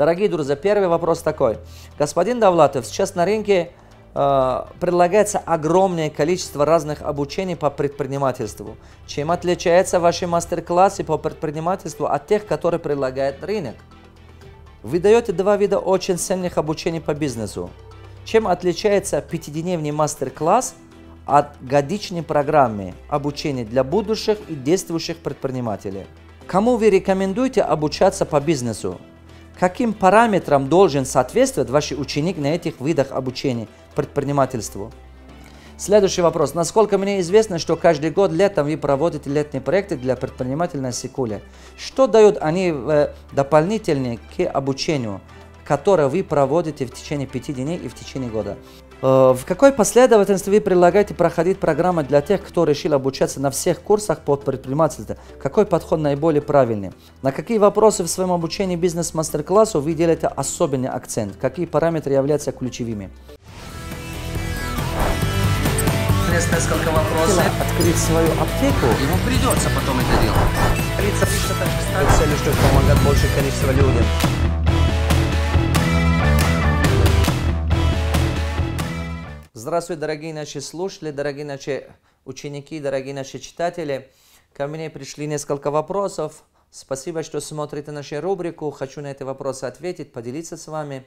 Дорогие друзья, первый вопрос такой. Господин Давлатов, сейчас на рынке э, предлагается огромное количество разных обучений по предпринимательству. Чем отличаются ваши мастер-классы по предпринимательству от тех, которые предлагает рынок? Вы даете два вида очень ценных обучений по бизнесу. Чем отличается пятидневный мастер-класс от годичной программы обучения для будущих и действующих предпринимателей? Кому вы рекомендуете обучаться по бизнесу? каким параметрам должен соответствовать ваш ученик на этих видах обучения предпринимательству. Следующий вопрос. Насколько мне известно, что каждый год летом вы проводите летние проекты для предпринимателей на Сикуле. Что дают они э, дополнительные к обучению, которое вы проводите в течение пяти дней и в течение года? Э, в какой последовательности вы предлагаете проходить программы для тех, кто решил обучаться на всех курсах под предпринимательство? Какой подход наиболее правильный? На какие вопросы в своем обучении бизнес-мастер-классу вы делаете особенный акцент? Какие параметры являются ключевыми? несколько вопросов. Открыть свою аптеку. Ему придется потом это делать. Лица а что-то помогать больше количество людям. Здравствуй, дорогие наши слушатели, дорогие наши ученики, дорогие наши читатели. Ко мне пришли несколько вопросов. Спасибо, что смотрите нашу рубрику. Хочу на эти вопросы ответить, поделиться с вами.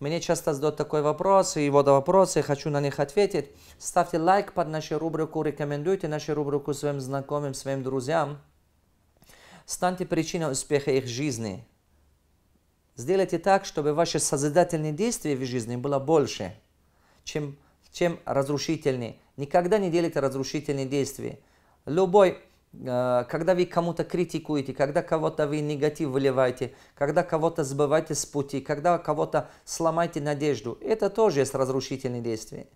Мне часто задают такой вопрос, и вот вопросы, хочу на них ответить. Ставьте лайк под нашу рубрику, рекомендуйте нашу рубрику своим знакомым, своим друзьям. Станьте причиной успеха их жизни. Сделайте так, чтобы ваши созидательные действия в жизни было больше, чем чем разрушительные. Никогда не делите разрушительные действия. Любой, э, когда вы кому-то критикуете, когда кого-то вы негатив выливаете, когда кого-то сбываете с пути, когда кого-то сломаете надежду, это тоже есть разрушительные действия.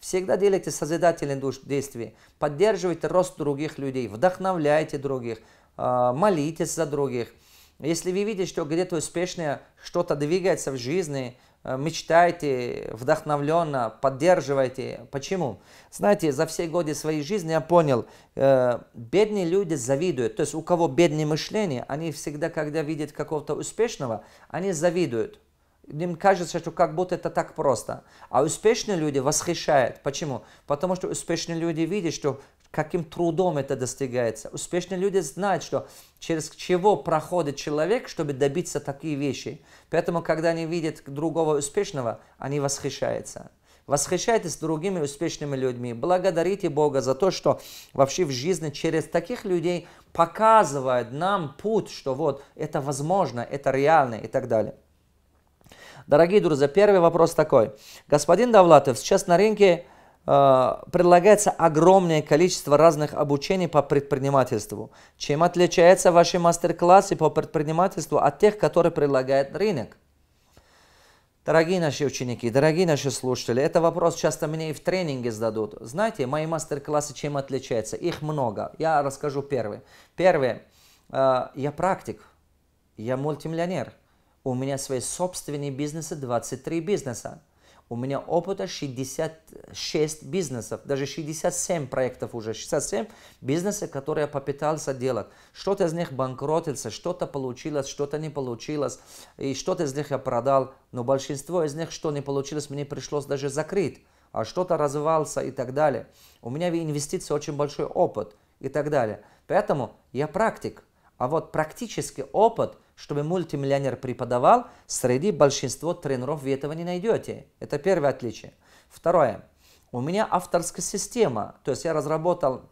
Всегда делайте созидательные действия, поддерживайте рост других людей, вдохновляйте других, э, молитесь за других. Если вы видите, что где-то успешное что-то двигается в жизни, Э, мечтайте, вдохновленно, поддерживайте. Почему? Знаете, за все годы своей жизни я понял, э, бедные люди завидуют. То есть у кого бедное мышление, они всегда, когда видят какого-то успешного, они завидуют. Им кажется, что как будто это так просто. А успешные люди восхищают. Почему? Потому что успешные люди видят, что каким трудом это достигается. Успешные люди знают, что через чего проходит человек, чтобы добиться такие вещи. Поэтому, когда они видят другого успешного, они восхищаются. Восхищайтесь другими успешными людьми. Благодарите Бога за то, что вообще в жизни через таких людей показывает нам путь, что вот это возможно, это реально и так далее. Дорогие друзья, первый вопрос такой. Господин Давлатов, сейчас на рынке Э, предлагается огромное количество разных обучений по предпринимательству. Чем отличаются ваши мастер-классы по предпринимательству от тех, которые предлагает рынок? Дорогие наши ученики, дорогие наши слушатели, это вопрос часто мне и в тренинге зададут. Знаете, мои мастер-классы чем отличаются? Их много. Я расскажу первый. Первое. Э, я практик. Я мультимиллионер. У меня свои собственные бизнесы, 23 бизнеса. У меня опыта 66 бизнесов, даже 67 проектов уже, 67 бизнесов, которые я попытался делать. Что-то из них банкротился, что-то получилось, что-то не получилось, и что-то из них я продал. Но большинство из них, что не получилось, мне пришлось даже закрыть, а что-то развивался и так далее. У меня в инвестиции очень большой опыт и так далее. Поэтому я практик. А вот практический опыт – чтобы мультимиллионер преподавал, среди большинства тренеров вы этого не найдете. Это первое отличие. Второе. У меня авторская система. То есть я разработал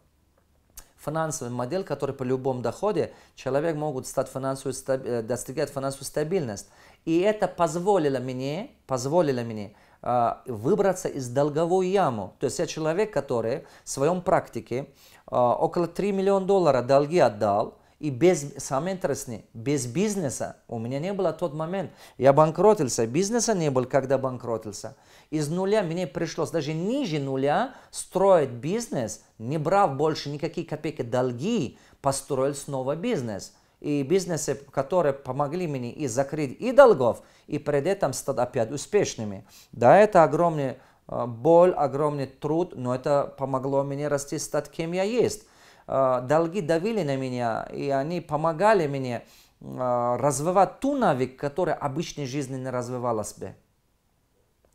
финансовый модель, который по любому доходе человек могут стать финансовую, э, достигать финансовую стабильность. И это позволило мне, позволило мне э, выбраться из долговой ямы. То есть я человек, который в своем практике э, около 3 миллиона долларов долги отдал, и без, самое интересное, без бизнеса у меня не было тот момент. Я банкротился, бизнеса не был, когда банкротился. Из нуля мне пришлось даже ниже нуля строить бизнес, не брав больше никакие копейки долги, построил снова бизнес. И бизнесы, которые помогли мне и закрыть и долгов, и перед этим стать опять успешными. Да, это огромная э, боль, огромный труд, но это помогло мне расти, стать кем я есть. Э, долги давили на меня, и они помогали мне э, развивать ту навык, который обычной жизни не развивалась бы.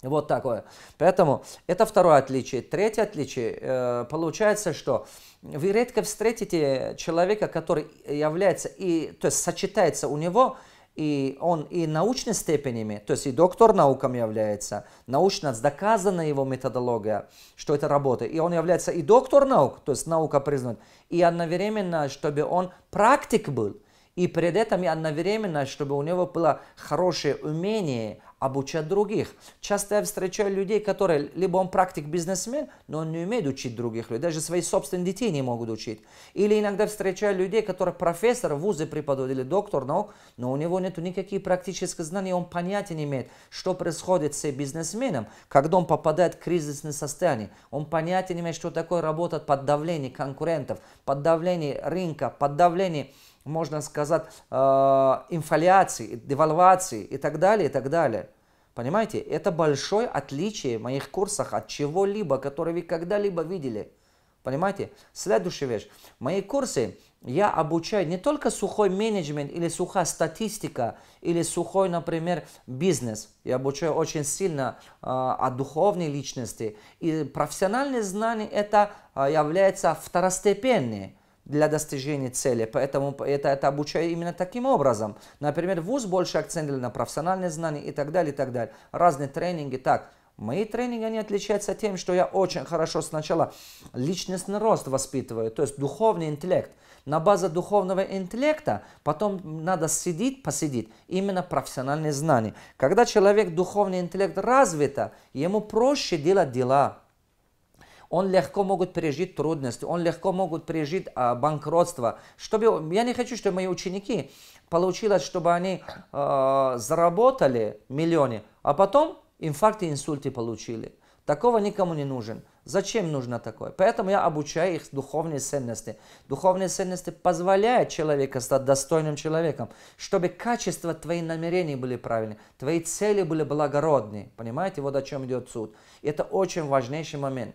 Вот такое. Поэтому это второе отличие. Третье отличие, э, получается, что вы редко встретите человека, который является и, то есть сочетается у него и он и научными степенями, то есть и доктор наукам является, научно доказана его методология, что это работает, и он является и доктор наук, то есть наука признана, и одновременно, чтобы он практик был, и перед этим и одновременно, чтобы у него было хорошее умение обучать других. Часто я встречаю людей, которые, либо он практик-бизнесмен, но он не умеет учить других людей, даже своих собственных детей не могут учить. Или иногда встречаю людей, которые профессор вузы вузе преподают или доктор наук, но у него нет никаких практических знаний, он понятия не имеет, что происходит с бизнесменом, когда он попадает в кризисное состояние. Он понятия не имеет, что такое работать под давлением конкурентов, под давлением рынка, под давлением можна сказати, э, инфляции девальвации и так далее и так далее. Понимаете, это большое отличие в моих курсах от чего-либо, которое вы когда-либо видели. Понимаете? Следующая вещь. мои курсы я обучаю не только сухой менеджмент или сухая статистика или сухой, например, бизнес. Я обучаю очень сильно э, о духовной личности. И профессиональные знания это э, является второстепенные для достижения цели. Поэтому это, это обучаю именно таким образом. Например, вуз больше акцент на профессиональные знания и так далее, и так далее. Разные тренинги. Так, мои тренинги, они отличаются тем, что я очень хорошо сначала личностный рост воспитываю, то есть духовный интеллект. На базе духовного интеллекта потом надо сидеть, посидеть, именно профессиональные знания. Когда человек духовный интеллект развита, ему проще делать дела, он легко могут пережить трудности, он легко могут пережить а, банкротство. Чтобы, я не хочу, чтобы мои ученики получилось, чтобы они а, заработали миллионы, а потом инфаркты, инсульты получили. Такого никому не нужен. Зачем нужно такое? Поэтому я обучаю их духовные ценности. Духовные ценности позволяют человеку стать достойным человеком, чтобы качество твоих намерений были правильны, твои цели были благородные. Понимаете, вот о чем идет суд. Это очень важнейший момент.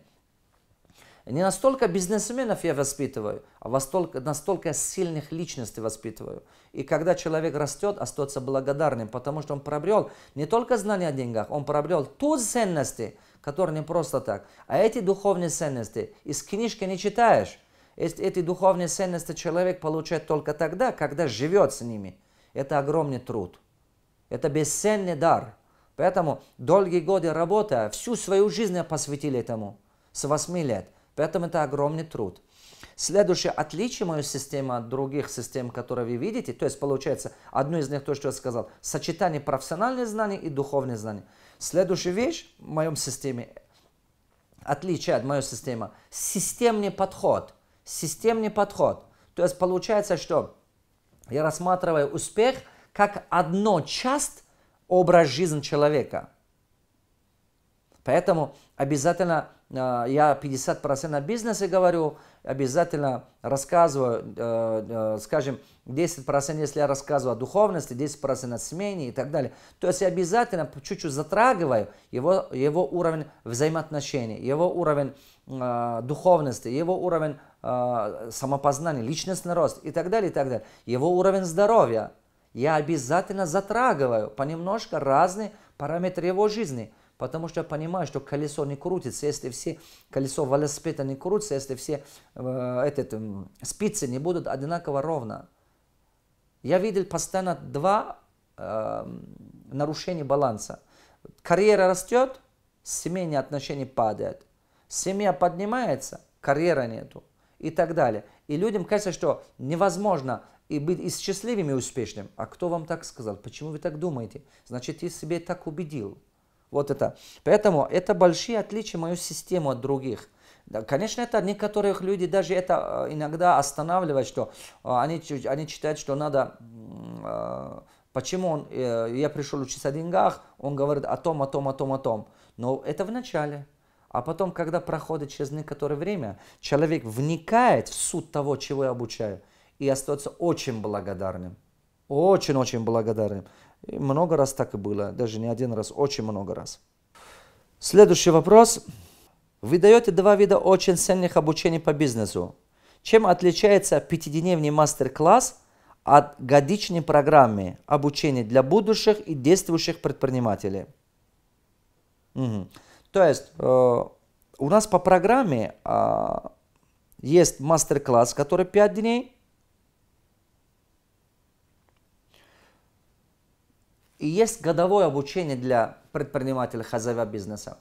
Не настолько бизнесменов я воспитываю, а настолько, настолько сильных личностей воспитываю. И когда человек растет, остается благодарным, потому что он пробрел не только знания о деньгах, он пробрел ту ценности, которые не просто так, а эти духовные ценности из книжки не читаешь. Эти духовные ценности человек получает только тогда, когда живет с ними. Это огромный труд. Это бесценный дар. Поэтому долгие годы работы, а всю свою жизнь я посвятил этому. С 8 лет. Поэтому это огромный труд. Следующее отличие мою систему от других систем, которые вы видите, то есть получается одно из них, то, что я сказал, сочетание профессиональных знаний и духовных знаний. Следующая вещь в моем системе, отличие от моей системы, системный подход. Системный подход. То есть получается, что я рассматриваю успех как одно част образ жизни человека. Поэтому обязательно а, я 50% бизнеса говорю, обязательно рассказываю, э, э, скажем, 10%, если я рассказываю о духовности, 10% о смене и так далее. То есть я обязательно чуть-чуть затрагиваю его, его уровень взаимоотношений, его уровень э, духовности, его уровень самопознания, личностный рост и так далее, и так далее. Его уровень здоровья. Я обязательно затрагиваю понемножку разные параметры его жизни – Потому что я понимаю, что колесо не крутится, если все колесо велосипеда не крутится, если все э, этот, э, спицы не будут одинаково ровно. Я видел постоянно два э, нарушения баланса. Карьера растет, семейные отношения падают. Семья поднимается, карьера нету и так далее. И людям кажется, что невозможно и быть и счастливым, и успешным. А кто вам так сказал? Почему вы так думаете? Значит, ты себе так убедил. Вот это. Поэтому это большие отличия мою систему от других. Да, конечно, это некоторых люди даже это э, иногда останавливает, что э, они, они считают, что надо... Э, почему он, я пришел учиться о деньгах, он говорит о том, о том, о том, о том. Но это в начале. А потом, когда проходит через некоторое время, человек вникает в суть того, чего я обучаю, и остается очень благодарным. Очень-очень благодарным. И много раз так и было, даже не один раз, очень много раз. Следующий вопрос. Вы даете два вида очень сильных обучений по бизнесу. Чем отличается пятидневный мастер-класс от годичной программы обучения для будущих и действующих предпринимателей? Угу. То есть э, у нас по программе э, есть мастер-класс, который 5 дней – И есть годовое обучение для предпринимателя хозяева бизнеса.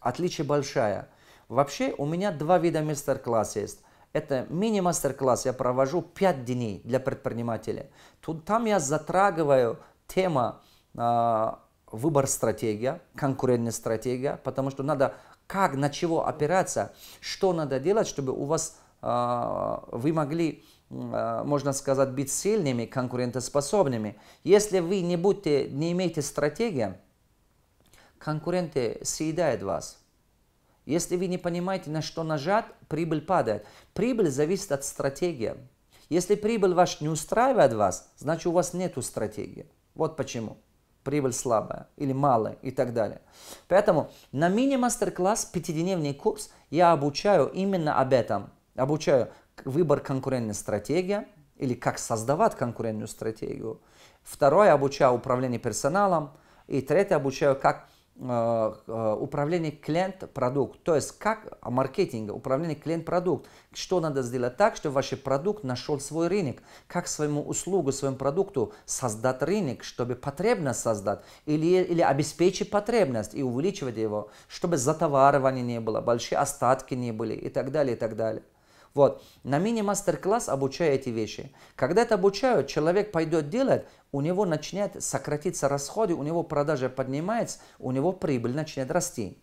Отличие большое. Вообще у меня два вида мастер-класса есть. Это мини-мастер-класс, я провожу 5 дней для предпринимателей. Тут, там я затрагиваю тема э, выбор стратегия, конкурентная стратегия, потому что надо как, на чего опираться, что надо делать, чтобы у вас э, вы могли а, можно сказать, быть сильными, конкурентоспособными. Если вы не, будете, не имеете стратегии, конкуренты съедают вас. Если вы не понимаете, на что нажат, прибыль падает. Прибыль зависит от стратегии. Если прибыль ваш не устраивает вас, значит у вас нет стратегии. Вот почему. Прибыль слабая или малая и так далее. Поэтому на мини-мастер-класс, пятидневный курс, я обучаю именно об этом. Обучаю, выбор конкурентной стратегии или как создавать конкурентную стратегию. Второе, обучаю управление персоналом. И третье, обучаю как э, э, управление клиент-продукт, то есть как маркетинга управление клиент-продукт, что надо сделать так, чтобы ваш продукт нашел свой рынок, как своему услугу, своему продукту создать рынок, чтобы потребность создать или, или обеспечить потребность и увеличивать его, чтобы затоварывания не было, большие остатки не были и так далее, и так далее. Вот. На мини-мастер-класс обучаю эти вещи. Когда это обучают, человек пойдет делать, у него начинает сократиться расходы, у него продажа поднимается, у него прибыль начинает расти.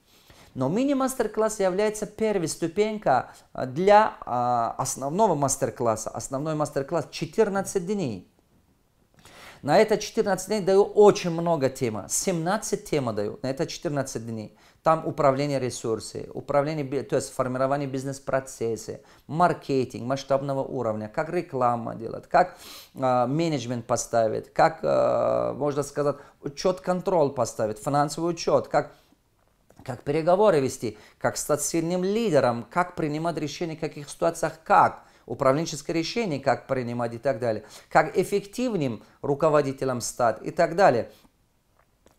Но мини-мастер-класс является первой ступенькой а, для а, основного мастер-класса. Основной мастер-класс 14 дней. На это 14 дней даю очень много тем. 17 тем даю. На это 14 дней. Там управление ресурсами, управление, то есть формирование бизнес-процесса, маркетинг масштабного уровня, как реклама делать, как э, менеджмент поставить, как, э, можно сказать, учет-контроль поставить, финансовый учет, как как переговоры вести, как стать сильным лидером, как принимать решения, в каких ситуациях, как управленческое решение, как принимать и так далее, как эффективным руководителем стать и так далее –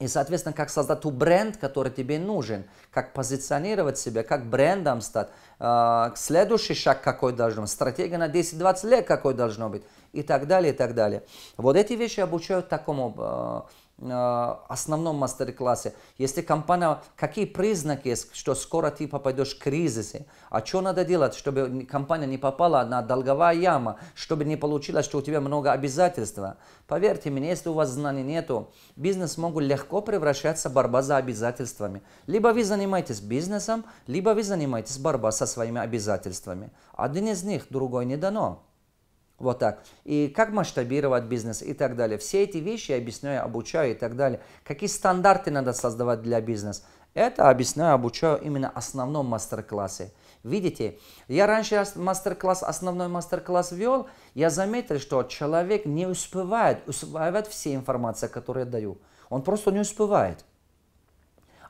и, соответственно, как создать ту бренд, который тебе нужен, как позиционировать себя, как брендом стать, а, следующий шаг какой должен быть, стратегия на 10-20 лет какой должно быть и так далее, и так далее. Вот эти вещи обучают такому а, Э, основном мастер-классе, если компания, какие признаки есть, что скоро ты попадешь в кризис, а что надо делать, чтобы компания не попала на долговая яма, чтобы не получилось, что у тебя много обязательств. Поверьте мне, если у вас знаний нету, бизнес могут легко превращаться в борьба за обязательствами. Либо вы занимаетесь бизнесом, либо вы занимаетесь борьба со своими обязательствами. Один из них, другой не дано. Вот так. И как масштабировать бизнес и так далее. Все эти вещи я объясняю, обучаю и так далее. Какие стандарты надо создавать для бизнеса. Это объясняю, обучаю именно основном мастер-классе. Видите, я раньше мастер-класс, основной мастер-класс вел, я заметил, что человек не успевает усваивать все информации, которые я даю. Он просто не успевает.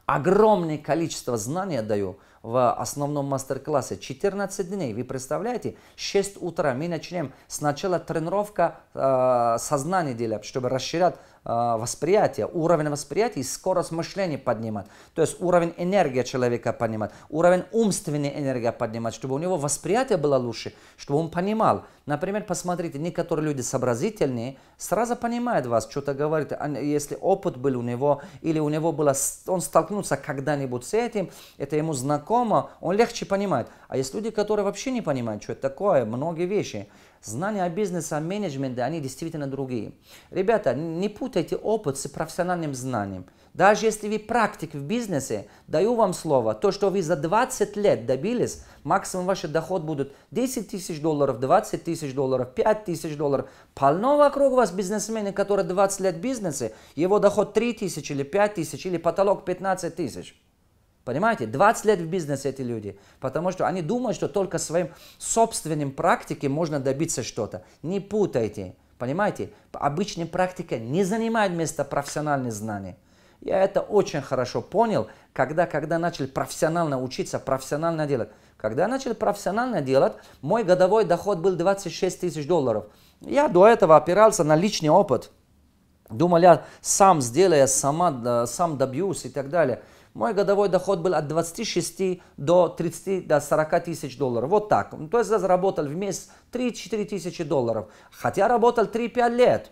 Огромное количество знаний я даю, в основном мастер-классе. 14 дней, вы представляете? 6 утра мы начнем сначала тренировка э, сознания делать, чтобы расширять Э, восприятия, уровень восприятия и скорость мышления поднимать. То есть уровень энергии человека поднимать, уровень умственной энергии поднимать, чтобы у него восприятие было лучше, чтобы он понимал. Например, посмотрите, некоторые люди сообразительные сразу понимают вас, что-то говорит, а если опыт был у него, или у него было, он столкнулся когда-нибудь с этим, это ему знакомо, он легче понимает. А есть люди, которые вообще не понимают, что это такое, многие вещи. Знания о бизнесе, о менеджменте, они действительно другие. Ребята, не путайте опыт с профессиональным знанием. Даже если вы практик в бизнесе, даю вам слово, то, что вы за 20 лет добились, максимум ваш доход будет 10 тысяч долларов, 20 тысяч долларов, 5 тысяч долларов. Полно вокруг вас бизнесмены, которые 20 лет в бизнесе, его доход 3 тысячи или 5 тысяч, или потолок 15 тысяч. Понимаете, 20 лет в бизнесе эти люди, потому что они думают, что только своим собственным практике можно добиться что-то. Не путайте, понимаете, обычная практика не занимает место профессиональных знаний. Я это очень хорошо понял, когда, когда начали профессионально учиться, профессионально делать. Когда я начал профессионально делать, мой годовой доход был 26 тысяч долларов. Я до этого опирался на личный опыт. Думал, я сам сделаю, сама, сам добьюсь и так далее. Мой годовой доход был от 26 до 30, до 40 тысяч долларов. Вот так. Ну, то есть я заработал в месяц 3-4 тысячи долларов. Хотя работал 3-5 лет.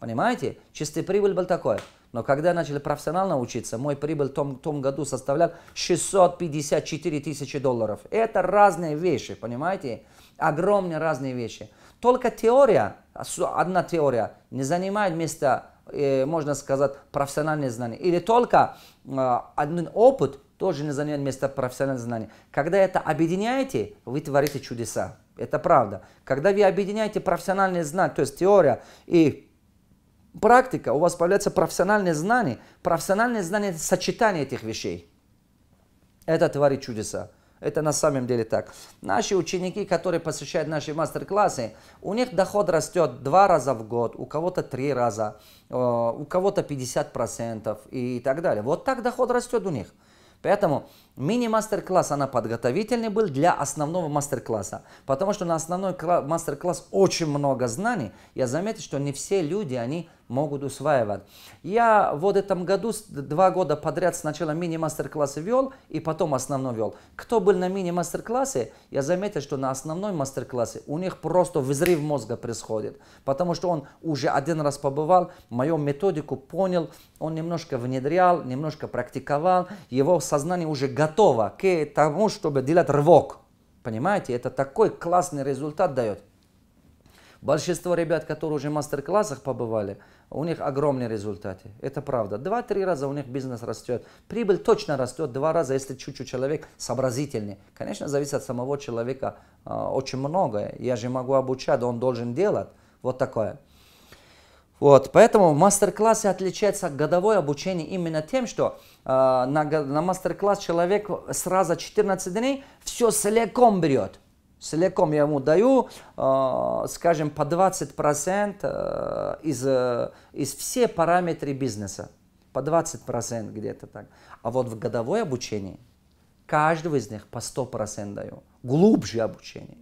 Понимаете? Чистый прибыль был такой. Но когда я начал профессионально учиться, мой прибыль в том, том году составлял 654 тысячи долларов. Это разные вещи, понимаете? Огромные разные вещи. Только теория, одна теория, не занимает места Э, можно сказать, профессиональные знания. Или только а, один опыт тоже не занимает место профессиональных знаний. Когда это объединяете, вы творите чудеса. Это правда. Когда вы объединяете профессиональные знания, то есть теория и практика, у вас появляются профессиональные знания. Профессиональные знания – это сочетание этих вещей. Это творит чудеса. Это на самом деле так. Наши ученики, которые посещают наши мастер-классы, у них доход растет два раза в год, у кого-то три раза, э, у кого-то 50% и так далее. Вот так доход растет у них. Поэтому мини-мастер-класс, она подготовительный был для основного мастер-класса. Потому что на основной мастер-класс очень много знаний. Я заметил, что не все люди, они могут усваивать. Я вот этом году два года подряд сначала мини-мастер-классы вел и потом основной вел. Кто был на мини-мастер-классе, я заметил, что на основной мастер-классе у них просто взрыв мозга происходит, потому что он уже один раз побывал, мою методику понял, он немножко внедрял, немножко практиковал, его сознание уже готово к тому, чтобы делать рывок. Понимаете, это такой классный результат дает. Большинство ребят, которые уже в мастер-классах побывали, у них огромные результаты. Это правда. Два-три раза у них бизнес растет. Прибыль точно растет два раза, если чуть-чуть человек сообразительный. Конечно, зависит от самого человека э, очень многое. Я же могу обучать, он должен делать. Вот такое. Вот, поэтому мастер-классы отличаются годовой обучение именно тем, что э, на, на мастер-класс человек сразу 14 дней все целиком берет. Целиком я ему даю, э, скажем, по 20% э, из, э, из все параметры бизнеса. По 20% где-то так. А вот в годовое обучение каждого из них по 100% даю. Глубже обучение.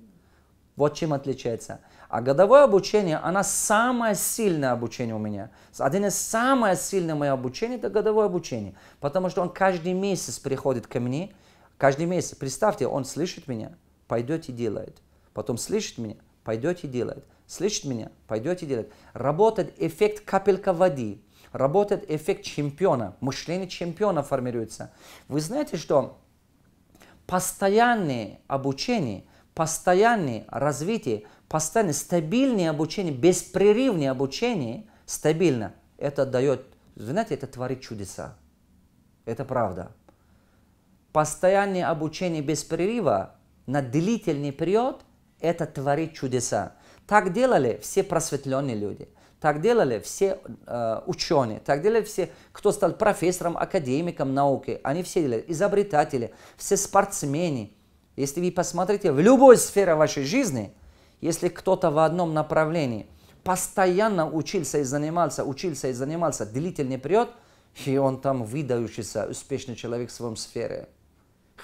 Вот чем отличается. А годовое обучение, оно самое сильное обучение у меня. Один из самых сильных моих обучений – это годовое обучение. Потому что он каждый месяц приходит ко мне. Каждый месяц. Представьте, он слышит меня – Пойдет и делает. Потом слышит меня, пойдет и делает. Слышит меня, пойдет и делает. Работает эффект капелька воды. Работает эффект чемпиона. Мышление чемпиона формируется. Вы знаете, что постоянное обучение, постоянное развитие, постоянное стабильное обучение, беспрерывное обучение, стабильно, это дает, знаете, это творит чудеса. Это правда. Постоянное обучение без прерыва на длительный период – это творит чудеса. Так делали все просветленные люди. Так делали все э, ученые, так делали все, кто стал профессором, академиком науки. Они все делали, изобретатели, все спортсмены. Если вы посмотрите в любой сфере вашей жизни, если кто-то в одном направлении постоянно учился и занимался, учился и занимался длительный период, и он там выдающийся, успешный человек в своем сфере –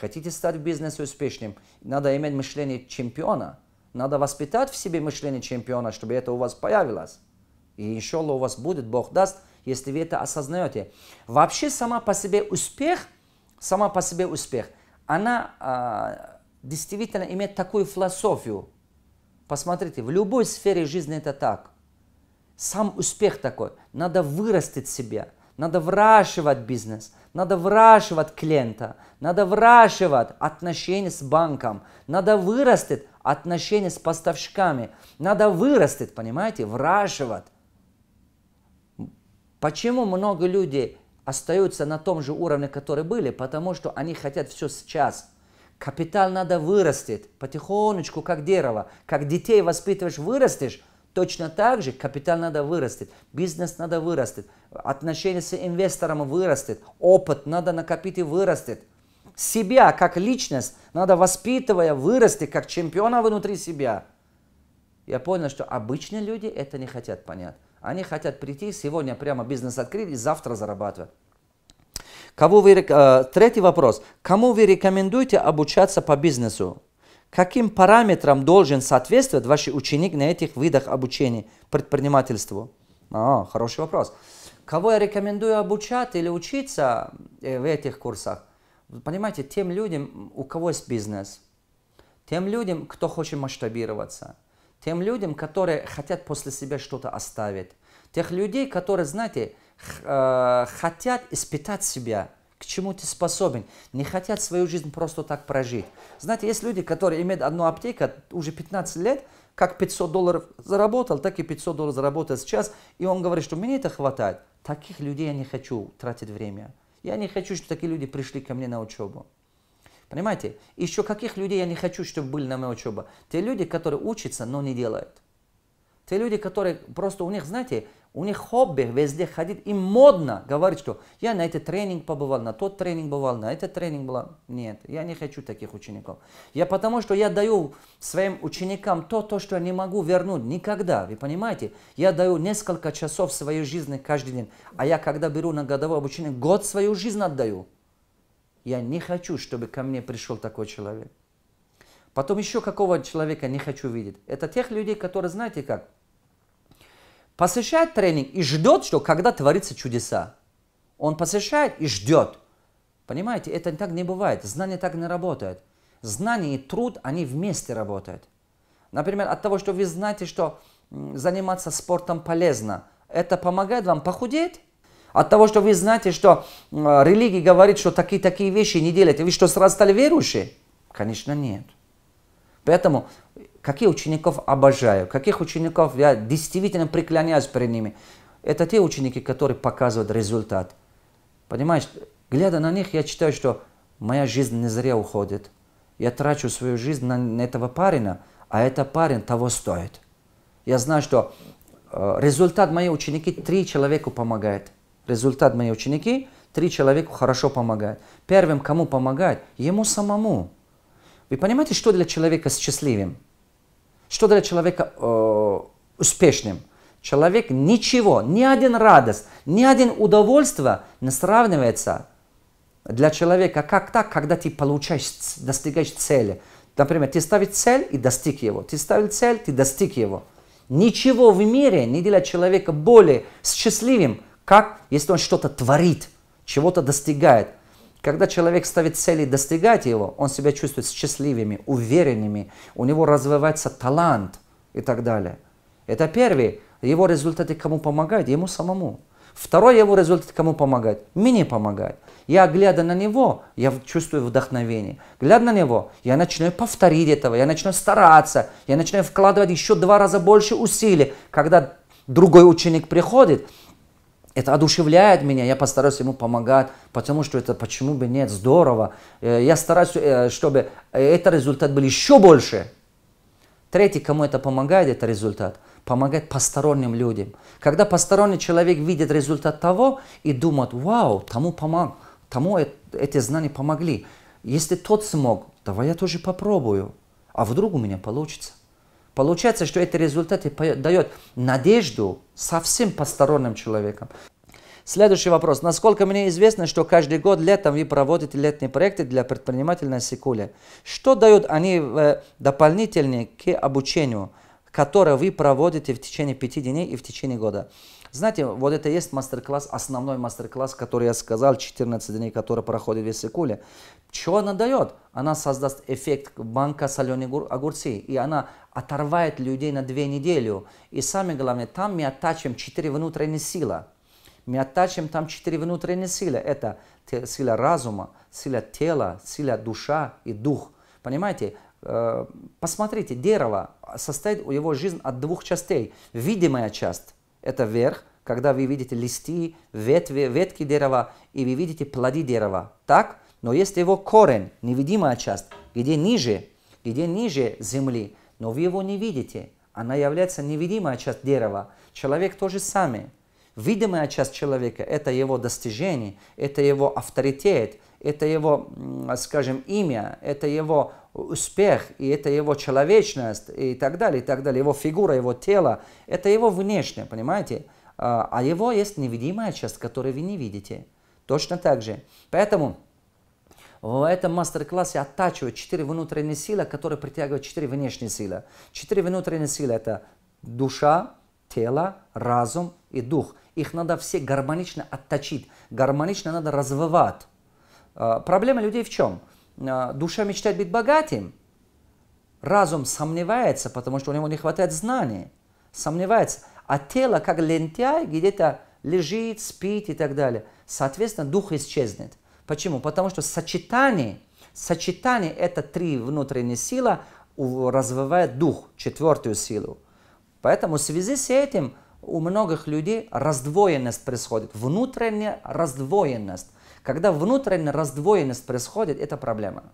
Хотите стать в бизнесе успешным, надо иметь мышление чемпиона. Надо воспитать в себе мышление чемпиона, чтобы это у вас появилось. И еще у вас будет, Бог даст, если вы это осознаете. Вообще сама по себе успех, сама по себе успех, она а, действительно имеет такую философию. Посмотрите, в любой сфере жизни это так. Сам успех такой. Надо вырастить себя, надо выращивать бизнес, надо выращивать клиента – надо выращивать отношения с банком. Надо вырастить отношения с поставщиками. Надо вырастить, понимаете, выращивать. Почему много людей остаются на том же уровне, которые были? Потому что они хотят все сейчас. Капитал надо вырастить потихонечку, как дерево. Как детей воспитываешь, вырастешь, Точно так же капитал надо вырастить, бизнес надо вырастить, отношения с инвестором вырастет, опыт надо накопить и вырастет. Себя как личность надо воспитывая, вырасти как чемпиона внутри себя. Я понял, что обычные люди это не хотят понять. Они хотят прийти сегодня прямо бизнес открыть и завтра зарабатывать. Кого вы, э, третий вопрос. Кому вы рекомендуете обучаться по бизнесу? Каким параметрам должен соответствовать ваш ученик на этих видах обучения предпринимательству? А, хороший вопрос. Кого я рекомендую обучать или учиться э, в этих курсах? Понимаете, тем людям, у кого есть бизнес, тем людям, кто хочет масштабироваться, тем людям, которые хотят после себя что-то оставить, тех людей, которые, знаете, э, хотят испытать себя, к чему ты способен, не хотят свою жизнь просто так прожить. Знаете, есть люди, которые имеют одну аптеку уже 15 лет, как 500 долларов заработал, так и 500 долларов заработал сейчас, и он говорит, что мне это хватает. Таких людей я не хочу тратить время. Я не хочу, чтобы такие люди пришли ко мне на учебу. Понимаете? Еще каких людей я не хочу, чтобы были на моей учебе? Те люди, которые учатся, но не делают. Те люди, которые просто у них, знаете, у них хобби везде ходить, им модно говорить, что я на этот тренинг побывал, на тот тренинг бывал, на этот тренинг был. Нет, я не хочу таких учеников. Я потому что я даю своим ученикам то, то, что я не могу вернуть никогда, вы понимаете? Я даю несколько часов своей жизни каждый день, а я когда беру на годовое обучение, год свою жизнь отдаю. Я не хочу, чтобы ко мне пришел такой человек. Потом еще какого человека не хочу видеть. Это тех людей, которые, знаете как, посещает тренинг и ждет, что когда творится чудеса. Он посещает и ждет. Понимаете, это так не бывает. Знание так не работает. Знание и труд, они вместе работают. Например, от того, что вы знаете, что заниматься спортом полезно, это помогает вам похудеть. От того, что вы знаете, что религия говорит, что такие-такие вещи не делайте, вы что, сразу стали верующие? Конечно, нет. Поэтому Каких учеников обожаю, каких учеников я действительно преклоняюсь перед ними. Это те ученики, которые показывают результат. Понимаешь, глядя на них, я считаю, что моя жизнь не зря уходит. Я трачу свою жизнь на этого парня, а этот парень того стоит. Я знаю, что э, результат мои ученики три человеку помогает. Результат мои ученики три человеку хорошо помогает. Первым, кому помогает? Ему самому. Вы понимаете, что для человека счастливым? Что для человека э, успешным? Человек ничего, ни один радость, ни один удовольствие не сравнивается для человека как так, когда ты получаешь, достигаешь цели. Например, ты ставишь цель и достиг его. Ты ставил цель, ты достиг его. Ничего в мире не делает человека более счастливым, как если он что-то творит, чего-то достигает. Когда человек ставит цели достигать его, он себя чувствует счастливыми, уверенными, у него развивается талант и так далее. Это первый. Его результаты кому помогают? Ему самому. Второй его результат кому помогает? Мне помогает. Я, глядя на него, я чувствую вдохновение. Глядя на него, я начинаю повторить этого, я начинаю стараться, я начинаю вкладывать еще два раза больше усилий. Когда другой ученик приходит, это одушевляет меня, я постараюсь ему помогать, потому что это почему бы нет, здорово. Э, я стараюсь, э, чтобы этот результат был еще больше. Третий, кому это помогает, это результат. Помогает посторонним людям. Когда посторонний человек видит результат того и думает, вау, тому помог, тому эти знания помогли. Если тот смог, давай я тоже попробую, а вдруг у меня получится. Получается, что эти результаты дают надежду совсем посторонним человекам. Следующий вопрос. Насколько мне известно, что каждый год летом вы проводите летние проекты для предпринимательной секули. Что дают они э, дополнительные к обучению, которое вы проводите в течение пяти дней и в течение года? Знаете, вот это есть мастер-класс, основной мастер-класс, который я сказал, 14 дней, который проходит в Весикуле. Что она дает? Она создаст эффект банка соленых огурцы, и она оторвает людей на две недели. И самое главное, там мы оттачим четыре внутренние силы. Мы оттачим там четыре внутренние силы. Это сила разума, сила тела, сила душа и дух. Понимаете? Э, посмотрите, дерево состоит у его жизнь от двух частей. Видимая часть это верх, когда вы видите листы, ветви, ветки дерева, и вы видите плоды дерева. Так? Но есть его корень, невидимая часть, где ниже, где ниже земли, но вы его не видите. Она является невидимая часть дерева. Человек то же самое. Видимая часть человека – это его достижение, это его авторитет, это его, скажем, имя, это его успех, и это его человечность, и так далее, и так далее, его фигура, его тело, это его внешнее, понимаете? А, а его есть невидимая часть, которую вы не видите. Точно так же. Поэтому в этом мастер-классе оттачивают четыре внутренние силы, которые притягивают четыре внешние силы. Четыре внутренние силы – это душа, тело, разум и дух. Их надо все гармонично отточить, гармонично надо развивать. А, проблема людей в чем? Э, душа мечтает быть богатым. Разум сомневается, потому что у него не хватает знаний. Сомневается. А тело, как лентяй, где-то лежит, спит и так далее. Соответственно, дух исчезнет. Почему? Потому что сочетание, сочетание это три внутренние силы развивает дух, четвертую силу. Поэтому в связи с этим у многих людей раздвоенность происходит, внутренняя раздвоенность. Когда внутренняя раздвоенность происходит, это проблема.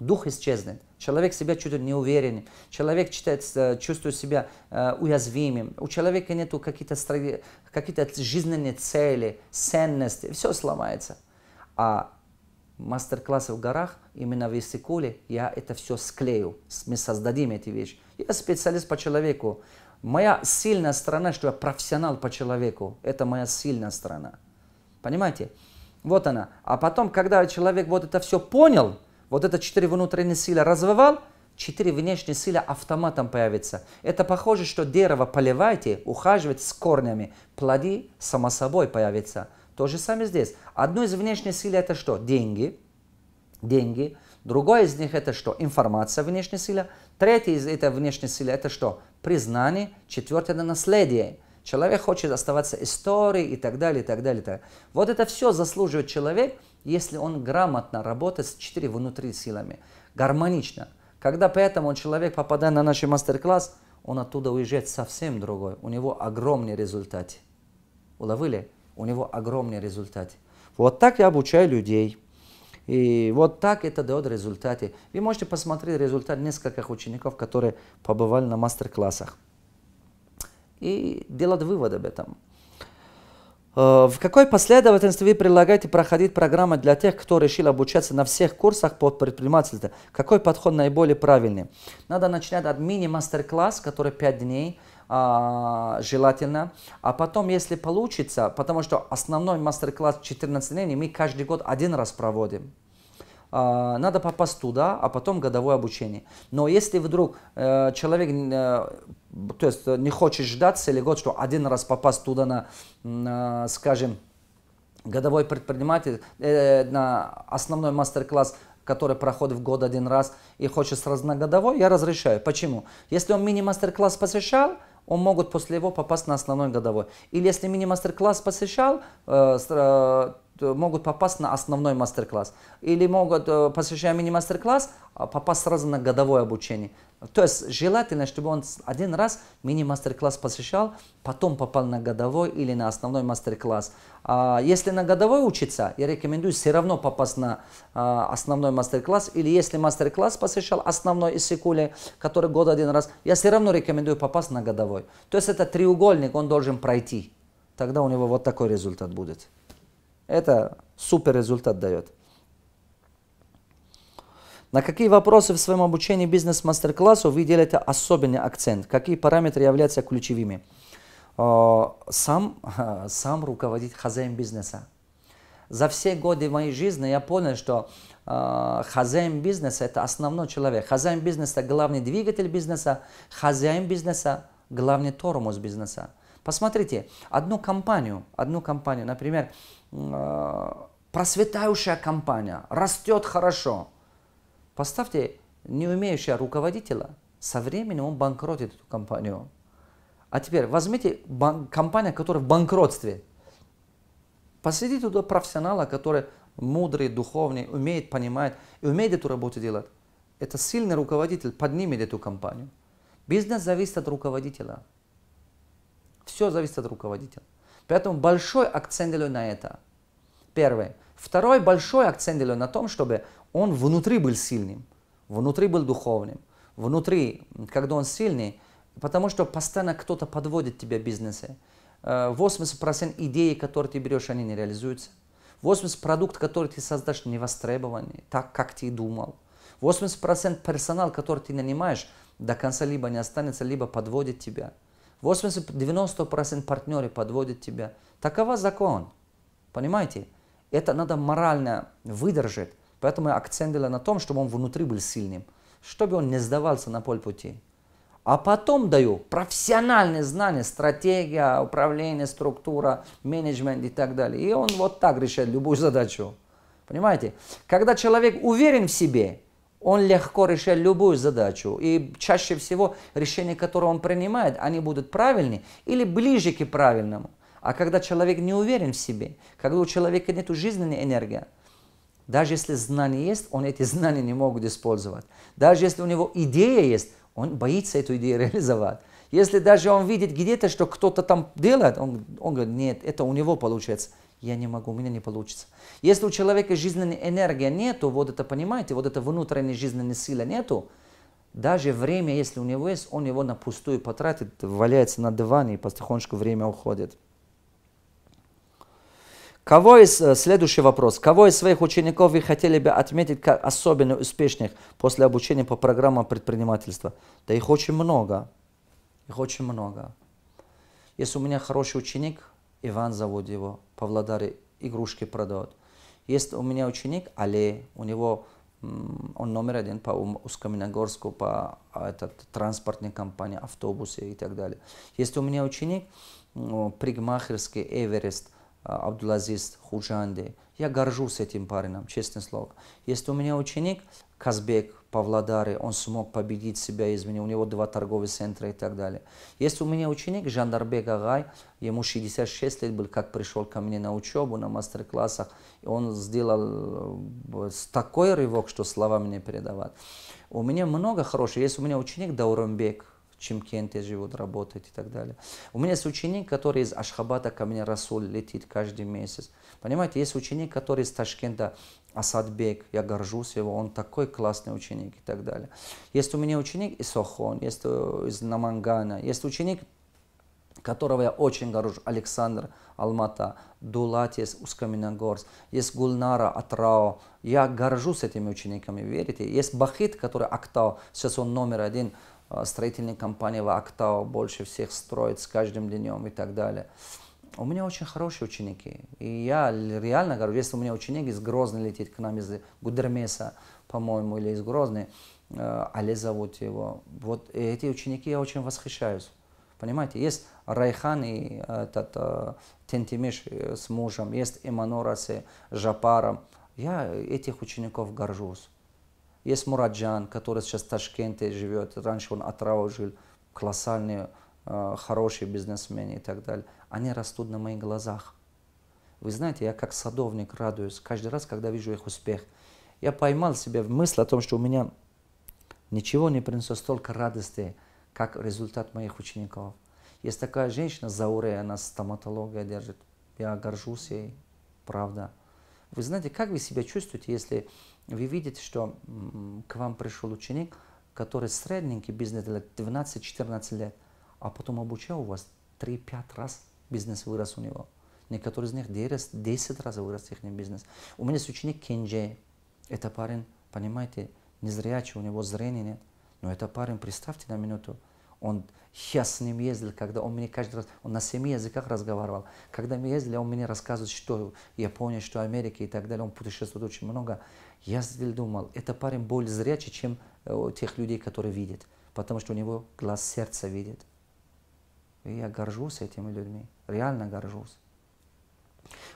Дух исчезнет. Человек себя чуть не уверен. Человек читает, э, чувствует себя э, уязвимым. У человека нет какие, -то, какие -то жизненные цели, ценности. Все сломается. А мастер-классы в горах, именно в Иссыкуле, я это все склею. Мы создадим эти вещи. Я специалист по человеку. Моя сильная сторона, что я профессионал по человеку. Это моя сильная сторона. Понимаете? Вот она. А потом, когда человек вот это все понял, вот это четыре внутренние силы развивал, четыре внешние силы автоматом появятся. Это похоже, что дерево поливайте, ухаживайте с корнями, плоди само собой появятся. То же самое здесь. Одно из внешних сил это что? Деньги. Деньги. Другое из них это что? Информация внешней силы. Третье из этой внешней силы это что? Признание. Четвертое это наследие. Человек хочет оставаться историей и так далее, и так далее. И так далее. Вот это все заслуживает человек, если он грамотно работает с четыре внутри силами, гармонично. Когда поэтому человек, попадает на наш мастер-класс, он оттуда уезжает совсем другой. У него огромный результат. Уловили? У него огромный результат. Вот так я обучаю людей. И вот так это дает результаты. Вы можете посмотреть результат нескольких учеников, которые побывали на мастер-классах и делать вывод об этом. Э, в какой последовательности вы предлагаете проходить программы для тех, кто решил обучаться на всех курсах под предпринимательство? Какой подход наиболее правильный? Надо начинать от мини-мастер-класс, который 5 дней, а, желательно. А потом, если получится, потому что основной мастер-класс 14 дней мы каждый год один раз проводим. А, надо попасть туда, а потом годовое обучение. Но если вдруг э, человек э, то есть э, не хочет ждать целый год, что один раз попасть туда на, на скажем, годовой предприниматель, на основной мастер-класс который проходит в год один раз и хочет сразу на годовой, я разрешаю. Почему? Если он мини-мастер-класс посещал, он могут после его попасть на основной годовой. Или если мини-мастер-класс посещал, э, Э, могут попасть на основной мастер-класс. Или могут, э, посещая мини-мастер-класс, э, попасть сразу на годовое обучение. То есть желательно, чтобы он один раз мини-мастер-класс посещал, потом попал на годовой или на основной мастер-класс. А если на годовой учиться, я рекомендую все равно попасть на основной мастер-класс. Или если мастер-класс посещал основной из Сикули, который год один раз, я все равно рекомендую попасть на годовой. То есть это треугольник, он должен пройти. Тогда у него вот такой результат будет. Это супер результат дает. На какие вопросы в своем обучении бизнес-мастер-классу вы делаете особенный акцент? Какие параметры являются ключевыми? Э, сам, сам руководить хозяин бизнеса. За все годы моей жизни я понял, что э, хозяин бизнеса – это основной человек. Хозяин бизнеса – главный двигатель бизнеса, хозяин бизнеса – главный тормоз бизнеса. Посмотрите, одну компанию, одну компанию, например, э, просветающая компания, растет хорошо. Поставьте не умеющего руководителя, со временем он банкротит эту компанию. А теперь возьмите бан- компанию, которая в банкротстве. Посадите туда профессионала, который мудрый, духовный, умеет понимать и умеет эту работу делать. Это сильный руководитель поднимет эту компанию. Бизнес зависит от руководителя. Все зависит от руководителя. Поэтому большой акцент делю на это. Первое. Второй большой акцент делю на том, чтобы он внутри был сильным, внутри был духовным, внутри, когда он сильный, потому что постоянно кто-то подводит тебя в бизнесе. 80% э, идеи, которые ты берешь, они не реализуются. 80% продукт, который ты создашь, не востребованы, так, как ты и думал. 80% персонал, который ты нанимаешь, до конца либо не останется, либо подводит тебя. 80-90% партнеры подводят тебя. Такова закон. Понимаете? Это надо морально выдержать. Поэтому я акцент на том, чтобы он внутри был сильным, чтобы он не сдавался на полпути. А потом даю профессиональные знания, стратегия, управление, структура, менеджмент и так далее. И он вот так решает любую задачу. Понимаете? Когда человек уверен в себе, он легко решает любую задачу. И чаще всего решения, которые он принимает, они будут правильны или ближе к правильному. А когда человек не уверен в себе, когда у человека нет жизненной энергии, даже если знания есть, он эти знания не могут использовать. Даже если у него идея есть, он боится эту идею реализовать. Если даже он видит где-то, что кто-то там делает, он, он говорит, нет, это у него получается я не могу, у меня не получится. Если у человека жизненной энергии нету, вот это понимаете, вот это внутренней жизненной силы нету, даже время, если у него есть, он его на пустую потратит, валяется на диване и потихонечку время уходит. Кого из, э, следующий вопрос. Кого из своих учеников вы хотели бы отметить как особенно успешных после обучения по программам предпринимательства? Да их очень много. Их очень много. Если у меня хороший ученик, Иван зовут его, Павлодаре игрушки продает. Есть у меня ученик але у него он номер один по Ускаменогорску, по а, этот, транспортной компании, автобусы и так далее. Есть у меня ученик пригмахерский Эверест, а, Абдулазиз Худжанди. Я горжусь этим парнем, честное слово. Есть у меня ученик Казбек, Павлодаре, он смог победить себя, извини, у него два торговых центра и так далее. Есть у меня ученик Жандарбек Агай, ему 66 лет был, как пришел ко мне на учебу, на мастер-классах, и он сделал э, такой рывок, что слова мне передавать. У меня много хороших, есть у меня ученик Даурумбек, в Чимкенте живут, работает и так далее. У меня есть ученик, который из Ашхабада ко мне Расуль летит каждый месяц. Понимаете, есть ученик, который из Ташкента Асадбек, я горжусь его, он такой классный ученик и так далее. Есть у меня ученик из Сохон, есть э, из Намангана, есть ученик, которого я очень горжусь, Александр Алмата, Дулат есть Ускаминогорск, есть Гульнара Атрао. Я горжусь этими учениками, верите? Есть Бахит, который Актау, сейчас он номер один э, строительной компании в Актау, больше всех строит с каждым днем и так далее. У меня очень хорошие ученики. И я реально говорю, если у меня ученик из Грозны летит к нам из Гудермеса, по-моему, или из Грозны, э, Али зовут его. Вот эти ученики я очень восхищаюсь. Понимаете, есть Райхан и этот э, Тентимиш э, с мужем, есть Эманорас и Жапаром. Я этих учеников горжусь. Есть Мураджан, который сейчас в Ташкенте живет, раньше он Атрау жил, колоссальный Э, хорошие бизнесмены и так далее, они растут на моих глазах. Вы знаете, я как садовник радуюсь каждый раз, когда вижу их успех. Я поймал себе в мысль о том, что у меня ничего не принесло столько радости, как результат моих учеников. Есть такая женщина, Зауре, она стоматология держит. Я горжусь ей, правда. Вы знаете, как вы себя чувствуете, если вы видите, что к вам пришел ученик, который средненький, бизнес лет 12-14 лет, а потом обучал вас 3-5 раз бизнес вырос у него. Некоторые из них 10, раз вырос их бизнес. У меня есть ученик Кенджи. Это парень, понимаете, незрячий, у него зрения нет. Но это парень, представьте на минуту, он, я с ним ездил, когда он мне каждый раз, он на семи языках разговаривал. Когда мы ездили, он мне рассказывает, что Япония, что Америка и так далее, он путешествует очень много. Я думал, это парень более зрячий, чем э, тех людей, которые видят, потому что у него глаз сердца видит я горжусь этими людьми, реально горжусь.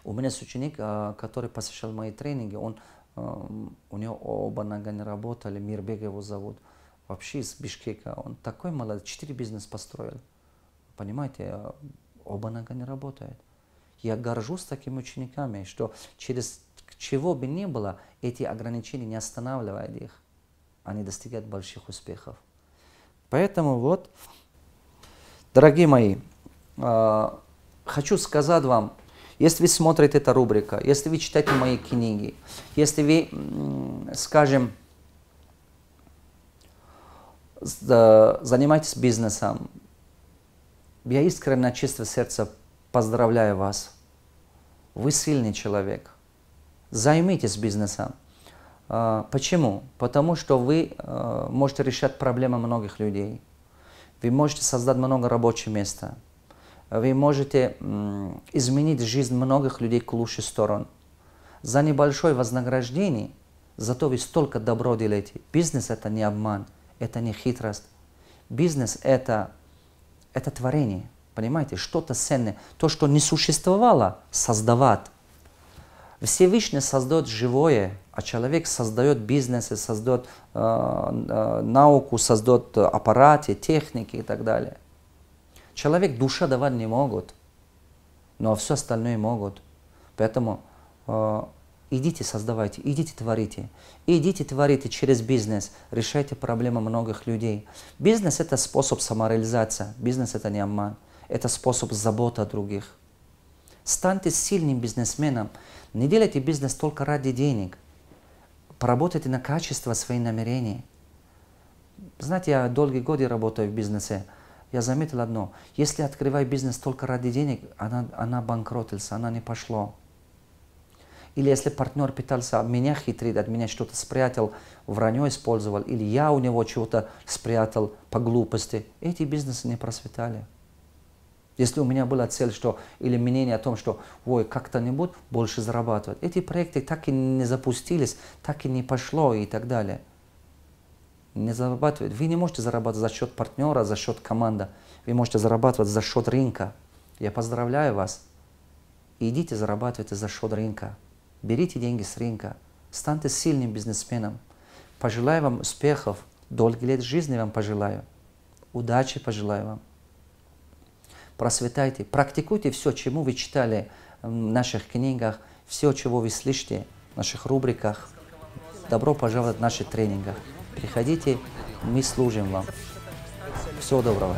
У меня есть ученик, а, который посещал мои тренинги, он, а, у него оба не работали, Мирбег его зовут, вообще из Бишкека. Он такой молодец, четыре бизнес построил. Понимаете, а, оба не работают. Я горжусь такими учениками, что через чего бы ни было, эти ограничения не останавливают их. Они достигают больших успехов. Поэтому вот Дорогие мои, а, хочу сказать вам, если вы смотрите эту рубрику, если вы читаете мои книги, если вы, скажем, занимаетесь бизнесом, я искренне, чисто сердца поздравляю вас. Вы сильный человек. Займитесь бизнесом. А, почему? Потому что вы а, можете решать проблемы многих людей. Вы можете создать много рабочих мест. Вы можете изменить жизнь многих людей к лучшей стороне. За небольшое вознаграждение, зато вы столько добро делаете. Бизнес – это не обман, это не хитрость. Бизнес – это, это творение, понимаете? Что-то ценное. То, что не существовало, создавать. Всевышний создает живое, а человек создает бизнесы, создает э, э, науку, создает аппараты, техники и так далее. Человек душа давать не могут, но все остальное могут. Поэтому э, идите создавайте, идите творите. Идите творите через бизнес, решайте проблемы многих людей. Бизнес – это способ самореализации, бизнес – это не обман. Это способ заботы о других. Станьте сильным бизнесменом. Не делайте бизнес только ради денег. Поработайте на качество своих намерений. Знаете, я долгие годы работаю в бизнесе. Я заметил одно. Если открывай бизнес только ради денег, она, она банкротится, она не пошло. Или если партнер пытался меня хитрить, от меня что-то спрятал, вранье использовал, или я у него чего-то спрятал по глупости, эти бизнесы не просветали. Если у меня была цель, что или мнение о том, что ой, как-то не буду больше зарабатывать. Эти проекты так и не запустились, так и не пошло и так далее. Не зарабатывает. Вы не можете зарабатывать за счет партнера, за счет команды. Вы можете зарабатывать за счет рынка. Я поздравляю вас. Идите зарабатывайте за счет рынка. Берите деньги с рынка. Станьте сильным бизнесменом. Пожелаю вам успехов. Долгих лет жизни вам пожелаю. Удачи пожелаю вам просветайте, практикуйте все, чему вы читали в наших книгах, все, чего вы слышите в наших рубриках. Добро пожаловать в наши тренинги. Приходите, мы служим вам. Всего доброго.